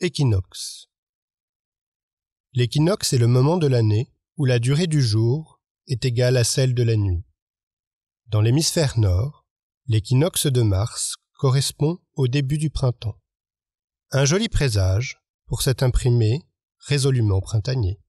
Équinoxe. L'équinoxe est le moment de l'année où la durée du jour est égale à celle de la nuit. Dans l'hémisphère nord, l'équinoxe de mars correspond au début du printemps. Un joli présage pour cet imprimé résolument printanier.